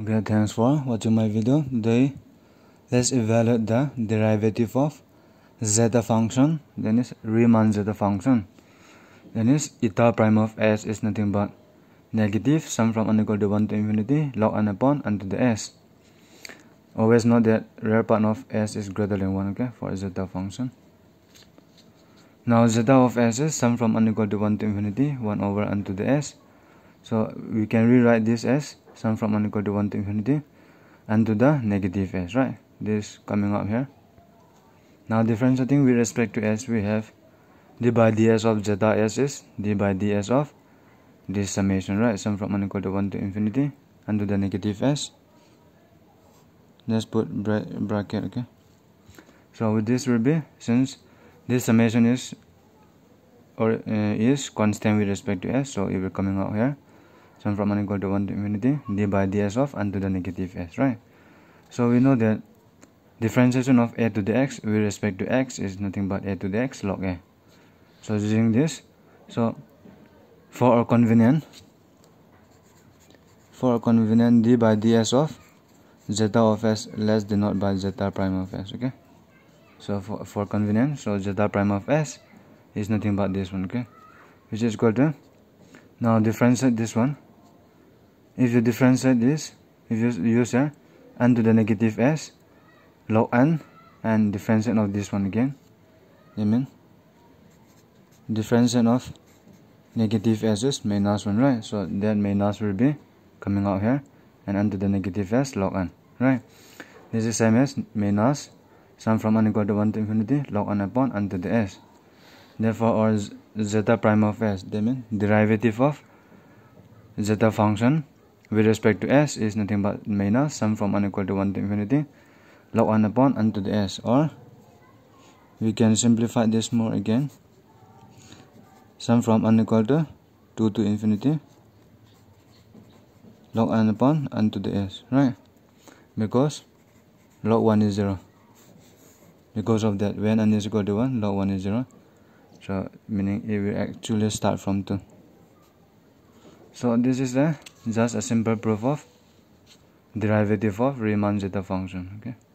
okay thanks for watching my video today let's evaluate the derivative of zeta function then is Riemann zeta function then is eta prime of s is nothing but negative sum from n equal to 1 to infinity log n upon unto the s always note that real part of s is greater than 1 okay for zeta function now zeta of s is sum from n equal to 1 to infinity 1 over n to the s so we can rewrite this as sum from n equal to 1 to infinity and to the negative s right this coming up here now differentiating with respect to s we have d by ds of zeta s is d by ds of this summation right sum from n equal to 1 to infinity and to the negative s let's put bra bracket okay so with this will be since this summation is or uh, is constant with respect to s so it will coming out here sum from 1 equal to 1 to infinity d by ds of unto the negative s right so we know that differentiation of a to the x with respect to x is nothing but a to the x log a so using this so for our convenience, for our convenience, d by ds of zeta of s less than not by zeta prime of s okay so for, for convenience so zeta prime of s is nothing but this one okay which is equal to now differentiate this one if you differentiate this, if you use here, undo the negative s, log n, and differentiate of this one again. You mean differentiate of negative s is minus 1, right? So that minus will be coming out here and under the negative s log n, right? This is same as minus sum from n equal to 1 to infinity log n upon to the s. Therefore, or zeta prime of s, they mean derivative of zeta function with respect to s is nothing but minus sum from n equal to 1 to infinity log 1 upon n to the s or we can simplify this more again sum from n equal to 2 to infinity log n upon n to the s right because log 1 is 0 because of that when n is equal to 1 log 1 is 0 so meaning it will actually start from 2 so this is the just a simple proof of derivative of Riemann zeta function okay